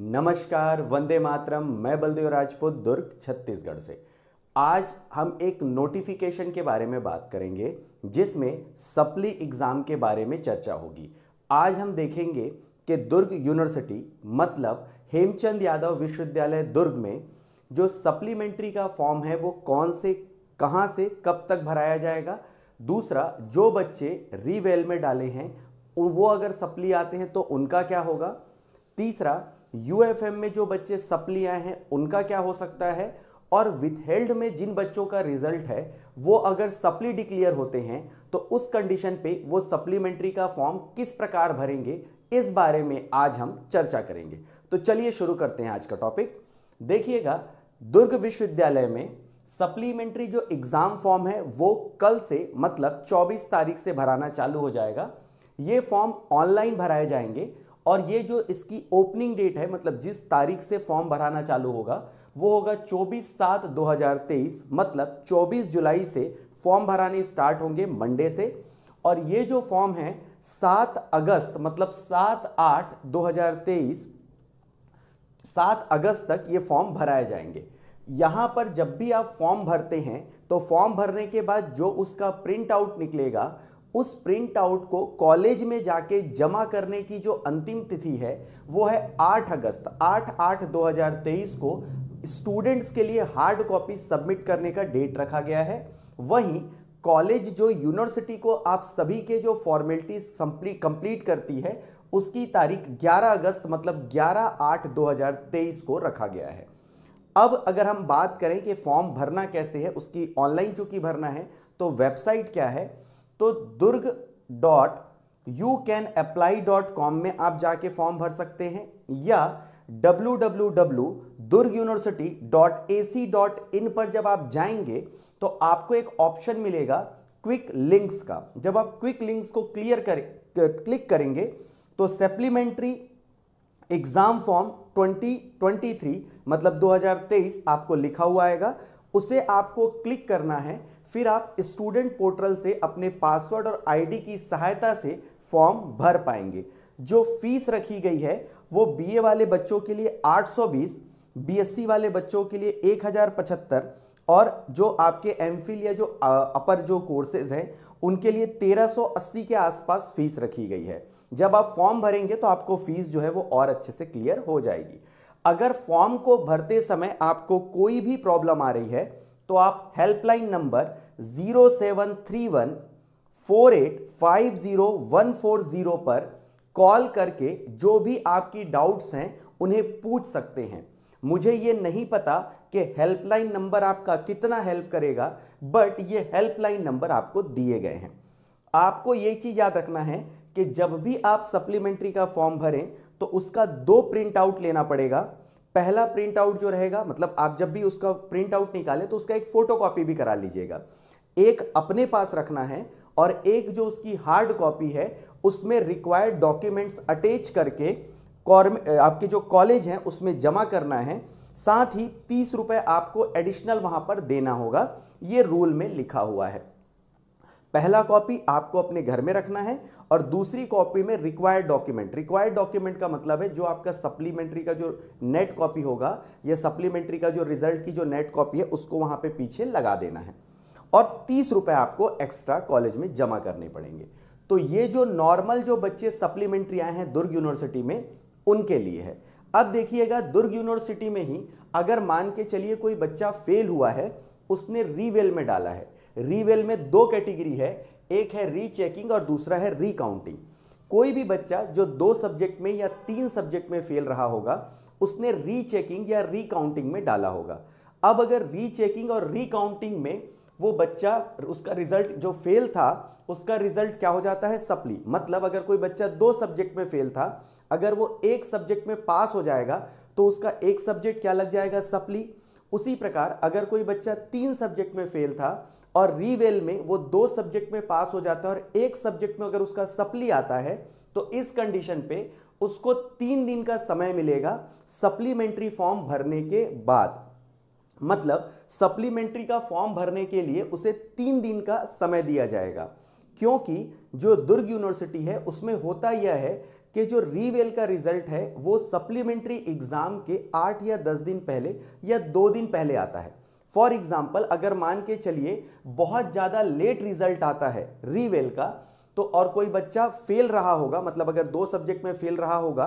नमस्कार वंदे मातरम मैं बलदेव राजपूत दुर्ग छत्तीसगढ़ से आज हम एक नोटिफिकेशन के बारे में बात करेंगे जिसमें सप्ली एग्ज़ाम के बारे में चर्चा होगी आज हम देखेंगे कि दुर्ग यूनिवर्सिटी मतलब हेमचंद यादव विश्वविद्यालय दुर्ग में जो सप्लीमेंट्री का फॉर्म है वो कौन से कहाँ से कब तक भराया जाएगा दूसरा जो बच्चे रीवेल में डाले हैं वो अगर सप्ली आते हैं तो उनका क्या होगा तीसरा यूएफएम में जो बच्चे सप्ली आए हैं उनका क्या हो सकता है और विथहेल्ड में जिन बच्चों का रिजल्ट है वो अगर सप्ली डिक्लेयर होते हैं तो उस कंडीशन पे वो सप्लीमेंट्री का फॉर्म किस प्रकार भरेंगे इस बारे में आज हम चर्चा करेंगे तो चलिए शुरू करते हैं आज का टॉपिक देखिएगा दुर्ग विश्वविद्यालय में सप्लीमेंट्री जो एग्ज़ाम फॉर्म है वो कल से मतलब 24 तारीख से भराना चालू हो जाएगा ये फॉर्म ऑनलाइन भराए जाएंगे और ये जो इसकी ओपनिंग डेट है मतलब जिस तारीख से फॉर्म भराना चालू होगा वो होगा 24 सात 2023 मतलब 24 जुलाई से फॉर्म भराने स्टार्ट होंगे मंडे से और ये जो फॉर्म है 7 अगस्त मतलब 7 आठ 2023 7 अगस्त तक ये फॉर्म भराए जाएंगे यहाँ पर जब भी आप फॉर्म भरते हैं तो फॉर्म भरने के बाद जो उसका प्रिंट आउट निकलेगा उस प्रिंट आउट को कॉलेज में जाके जमा करने की जो अंतिम तिथि है वो है 8 अगस्त 8 आठ 2023 को स्टूडेंट्स के लिए हार्ड कॉपी सबमिट करने का डेट रखा गया है वहीं कॉलेज जो यूनिवर्सिटी को आप सभी के जो फॉर्मेलिटीज कंप्लीट करती है उसकी तारीख 11 अगस्त मतलब 11 आठ 2023 को रखा गया है अब अगर हम बात करें कि फॉर्म भरना कैसे है उसकी ऑनलाइन चूंकि भरना है तो वेबसाइट क्या है तो Durg dot you can apply dot com में आप जाके फॉर्म भर सकते हैं या W W W Durg university dot A C dot in पर जब आप जाएंगे तो आपको एक ऑप्शन मिलेगा क्विक लिंक्स का जब आप क्विक लिंक्स को क्लियर कर क्लिक करेंगे तो सप्लीमेंट्री एग्जाम फॉर्म 2023 मतलब 2023 आपको लिखा हुआ आएगा उसे आपको क्लिक करना है फिर आप स्टूडेंट पोर्टल से अपने पासवर्ड और आईडी की सहायता से फॉर्म भर पाएंगे जो फीस रखी गई है वो बीए वाले बच्चों के लिए 820, बीएससी वाले बच्चों के लिए एक और जो आपके एम या जो अपर जो कोर्सेज हैं उनके लिए 1380 के आसपास फीस रखी गई है जब आप फॉर्म भरेंगे तो आपको फीस जो है वो और अच्छे से क्लियर हो जाएगी अगर फॉर्म को भरते समय आपको कोई भी प्रॉब्लम आ रही है तो आप helpline number zero seven three one four eight five zero one four zero पर कॉल करके जो भी आपकी डाउट्स हैं उन्हें पूछ सकते हैं मुझे ये नहीं पता कि हेल्पलाइन नंबर आपका कितना हेल्प करेगा बट ये हेल्पलाइन नंबर आपको दिए गए हैं आपको ये चीज़ याद रखना है कि जब भी आप सप्लीमेंट्री का फॉर्म भरें तो उसका दो प्रिंट आउट लेना पड़ेगा पहला प्रिंट आउट जो रहेगा मतलब आप जब भी उसका प्रिंट आउट निकाले तो उसका एक फोटो कॉपी भी करा लीजिएगा एक अपने पास रखना है और एक जो उसकी हार्ड कॉपी है उसमें रिक्वायर्ड डॉक्यूमेंट्स अटैच करके आपके जो कॉलेज हैं उसमें जमा करना है साथ ही तीस रुपए आपको एडिशनल वहां पर देना होगा ये रूल में लिखा हुआ है पहला कॉपी आपको अपने घर में रखना है और दूसरी कॉपी में रिक्वायर्ड डॉक्यूमेंट रिक्वायर्ड डॉक्यूमेंट का मतलब है जो आपका सप्लीमेंट्री का जो नेट कॉपी होगा या सप्लीमेंट्री का जो रिजल्ट की जो नेट कॉपी है उसको वहाँ पे पीछे लगा देना है और तीस रुपये आपको एक्स्ट्रा कॉलेज में जमा करने पड़ेंगे तो ये जो नॉर्मल जो बच्चे सप्लीमेंट्री आए हैं दुर्ग यूनिवर्सिटी में उनके लिए है अब देखिएगा दुर्ग यूनिवर्सिटी में ही अगर मान के चलिए कोई बच्चा फेल हुआ है उसने रीवेल में डाला है रीवेल में दो कैटेगरी है एक है रीचेकिंग और दूसरा है रीकाउंटिंग कोई भी बच्चा जो दो सब्जेक्ट में या तीन सब्जेक्ट में फेल रहा होगा उसने रीचेकिंग या रीकाउंटिंग में डाला होगा अब अगर रीचेकिंग और रीकाउंटिंग में वो बच्चा उसका रिजल्ट जो फेल था उसका रिजल्ट क्या हो जाता है सप्ली मतलब अगर कोई बच्चा दो सब्जेक्ट में फेल था अगर वो एक सब्जेक्ट में पास हो जाएगा तो उसका एक सब्जेक्ट क्या लग जाएगा सप्ली उसी प्रकार अगर कोई बच्चा तीन सब्जेक्ट में फेल था और रीवेल में वो दो सब्जेक्ट में पास हो जाता है और एक सब्जेक्ट में अगर उसका सप्ली आता है तो इस कंडीशन पे उसको तीन दिन का समय मिलेगा सप्लीमेंट्री फॉर्म भरने के बाद मतलब सप्लीमेंट्री का फॉर्म भरने के लिए उसे तीन दिन का समय दिया जाएगा क्योंकि जो दुर्ग यूनिवर्सिटी है उसमें होता यह है कि जो रीवेल का रिजल्ट है वो सप्लीमेंट्री एग्ज़ाम के आठ या दस दिन पहले या दो दिन पहले आता है फॉर एग्ज़ाम्पल अगर मान के चलिए बहुत ज़्यादा लेट रिजल्ट आता है रीवेल का तो और कोई बच्चा फेल रहा होगा मतलब अगर दो सब्जेक्ट में फेल रहा होगा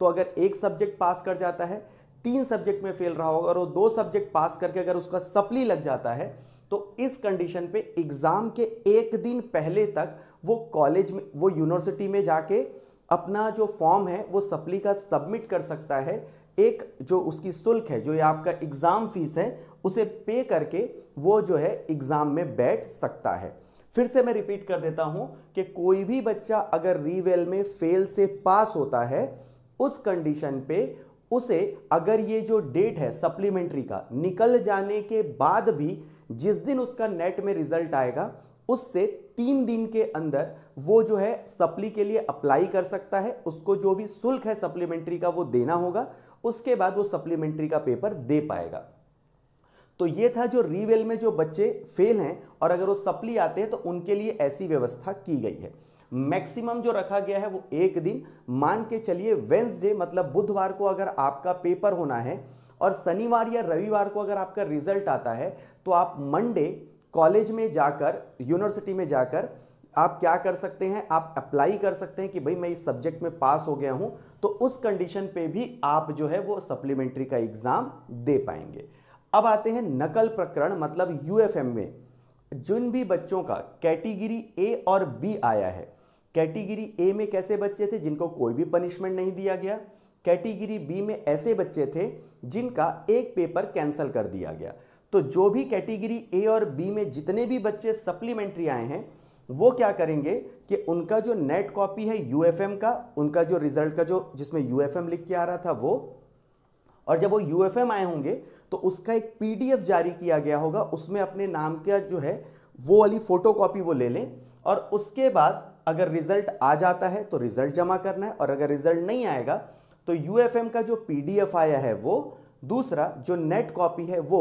तो अगर एक सब्जेक्ट पास कर जाता है तीन सब्जेक्ट में फेल रहा होगा और वो दो सब्जेक्ट पास करके अगर उसका सप्ली लग जाता है तो इस कंडीशन पे एग्ज़ाम के एक दिन पहले तक वो कॉलेज में वो यूनिवर्सिटी में जाके अपना जो फॉर्म है वो सप्ली का सबमिट कर सकता है एक जो उसकी शुल्क है जो ये आपका एग्ज़ाम फीस है उसे पे करके वो जो है एग्ज़ाम में बैठ सकता है फिर से मैं रिपीट कर देता हूँ कि कोई भी बच्चा अगर रीवेल में फेल से पास होता है उस कंडीशन पे उसे अगर ये जो डेट है सप्लीमेंट्री का निकल जाने के बाद भी जिस दिन उसका नेट में रिजल्ट आएगा उससे तीन दिन के अंदर वो जो है सप्ली के लिए अप्लाई कर सकता है उसको जो भी शुल्क है सप्लीमेंट्री का वो देना होगा उसके बाद वो सप्लीमेंट्री का पेपर दे पाएगा तो ये था जो रीवेल में जो बच्चे फेल हैं और अगर वो सप्ली आते हैं तो उनके लिए ऐसी व्यवस्था की गई है मैक्सिमम जो रखा गया है वो एक दिन मान के चलिए वेंसडे मतलब बुधवार को अगर आपका पेपर होना है और शनिवार या रविवार को अगर आपका रिजल्ट आता है तो आप मंडे कॉलेज में जाकर यूनिवर्सिटी में जाकर आप क्या कर सकते हैं आप अप्लाई कर सकते हैं कि भाई मैं इस सब्जेक्ट में पास हो गया हूं तो उस कंडीशन पे भी आप जो है वो सप्लीमेंट्री का एग्ज़ाम दे पाएंगे अब आते हैं नकल प्रकरण मतलब यूएफएम में जिन भी बच्चों का कैटेगरी ए और बी आया है कैटेगरी ए में कैसे बच्चे थे जिनको कोई भी पनिशमेंट नहीं दिया गया कैटेगरी बी में ऐसे बच्चे थे जिनका एक पेपर कैंसिल कर दिया गया तो जो भी कैटेगरी ए और बी में जितने भी बच्चे सप्लीमेंट्री आए हैं वो क्या करेंगे कि उनका जो नेट कॉपी है यू का उनका जो रिजल्ट का जो जिसमें यू लिख के आ रहा था वो और जब वो यू आए होंगे तो उसका एक पीडीएफ जारी किया गया होगा उसमें अपने नाम का जो है वो वाली फ़ोटो कॉपी वो ले लें और उसके बाद अगर रिजल्ट आ जाता है तो रिजल्ट जमा करना है और अगर रिजल्ट नहीं आएगा तो यू का जो पी आया है वो दूसरा जो नेट कॉपी है वो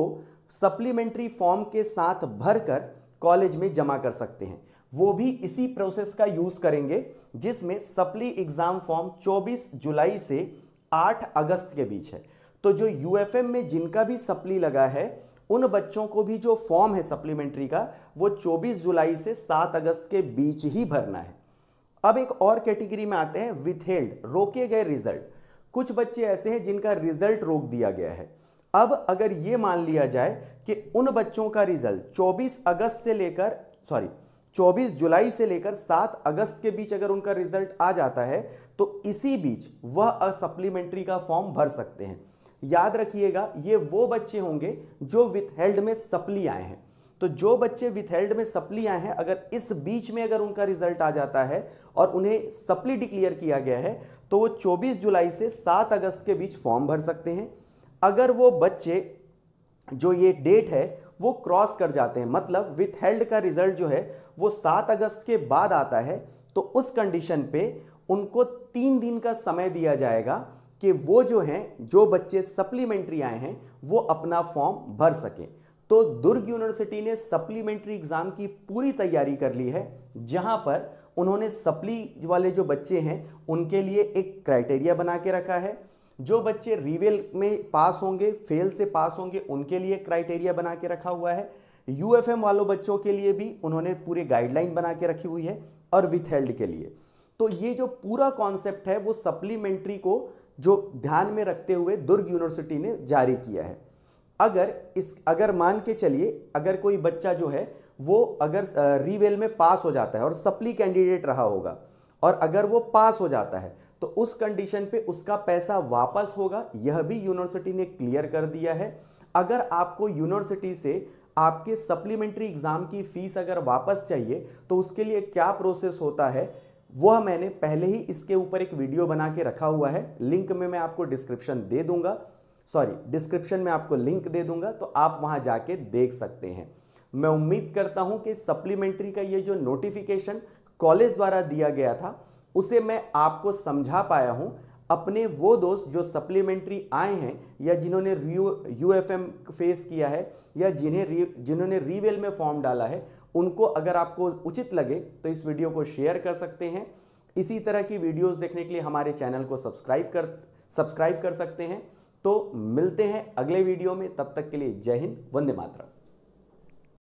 सप्लीमेंट्री फॉर्म के साथ भरकर कॉलेज में जमा कर सकते हैं वो भी इसी प्रोसेस का यूज़ करेंगे जिसमें सप्ली एग्ज़ाम फॉर्म 24 जुलाई से 8 अगस्त के बीच है तो जो यूएफएम में जिनका भी सप्ली लगा है उन बच्चों को भी जो फॉर्म है सप्लीमेंट्री का वो 24 जुलाई से 7 अगस्त के बीच ही भरना है अब एक और कैटेगरी में आते हैं विथहेल्ड रोके गए रिजल्ट कुछ बच्चे ऐसे हैं जिनका रिजल्ट रोक दिया गया है अब अगर ये मान लिया जाए कि उन बच्चों का रिजल्ट 24 अगस्त से लेकर सॉरी 24 जुलाई से लेकर 7 अगस्त के बीच अगर उनका रिजल्ट आ जाता है तो इसी बीच वह सप्लीमेंट्री का फॉर्म भर सकते हैं याद रखिएगा ये वो बच्चे होंगे जो विथहेल्ड में सप्ली आए हैं तो जो बच्चे विथहेल्ड में सप्ली आए हैं अगर इस बीच में अगर उनका रिजल्ट आ जाता है और उन्हें सप्ली डिक्लेयर किया गया है तो वो 24 जुलाई से 7 अगस्त के बीच फॉर्म भर सकते हैं अगर वो बच्चे जो ये डेट है वो क्रॉस कर जाते हैं मतलब विथ हेल्ड का रिजल्ट जो है वो सात अगस्त के बाद आता है तो उस कंडीशन पे उनको तीन दिन का समय दिया जाएगा कि वो जो हैं जो बच्चे सप्लीमेंट्री आए हैं वो अपना फॉर्म भर सकें तो दुर्ग यूनिवर्सिटी ने सप्लीमेंट्री एग्ज़ाम की पूरी तैयारी कर ली है जहाँ पर उन्होंने सप्ली वाले जो बच्चे हैं उनके लिए एक क्राइटेरिया बना के रखा है जो बच्चे रिवेल में पास होंगे फेल से पास होंगे उनके लिए क्राइटेरिया बना के रखा हुआ है यू एफ एम वालों बच्चों के लिए भी उन्होंने पूरी गाइडलाइन बना के रखी हुई है और विथहेल्ड के लिए तो ये जो पूरा कॉन्सेप्ट है वो सप्लीमेंट्री को जो ध्यान में रखते हुए दुर्ग यूनिवर्सिटी ने जारी किया है अगर इस अगर मान के चलिए अगर कोई बच्चा जो है वो अगर रीवेल में पास हो जाता है और सप्ली कैंडिडेट रहा होगा और अगर वो पास हो जाता है तो उस कंडीशन पे उसका पैसा वापस होगा यह भी यूनिवर्सिटी ने क्लियर कर दिया है अगर आपको यूनिवर्सिटी से आपके सप्लीमेंट्री एग्ज़ाम की फ़ीस अगर वापस चाहिए तो उसके लिए क्या प्रोसेस होता है वह मैंने पहले ही इसके ऊपर एक वीडियो बना के रखा हुआ है लिंक में मैं आपको डिस्क्रिप्शन दे दूंगा सॉरी डिस्क्रिप्शन में आपको लिंक दे दूंगा तो आप वहां जाके देख सकते हैं मैं उम्मीद करता हूं कि सप्लीमेंट्री का ये जो नोटिफिकेशन कॉलेज द्वारा दिया गया था उसे मैं आपको समझा पाया हूँ अपने वो दोस्त जो सप्लीमेंट्री आए हैं या जिन्होंने यू एफ एम फेस किया है या जिन्हें री जिन्होंने रीवेल में फॉर्म डाला है उनको अगर आपको उचित लगे तो इस वीडियो को शेयर कर सकते हैं इसी तरह की वीडियोस देखने के लिए हमारे चैनल को सब्सक्राइब कर सब्सक्राइब कर सकते हैं तो मिलते हैं अगले वीडियो में तब तक के लिए जय हिंद वंदे मातरम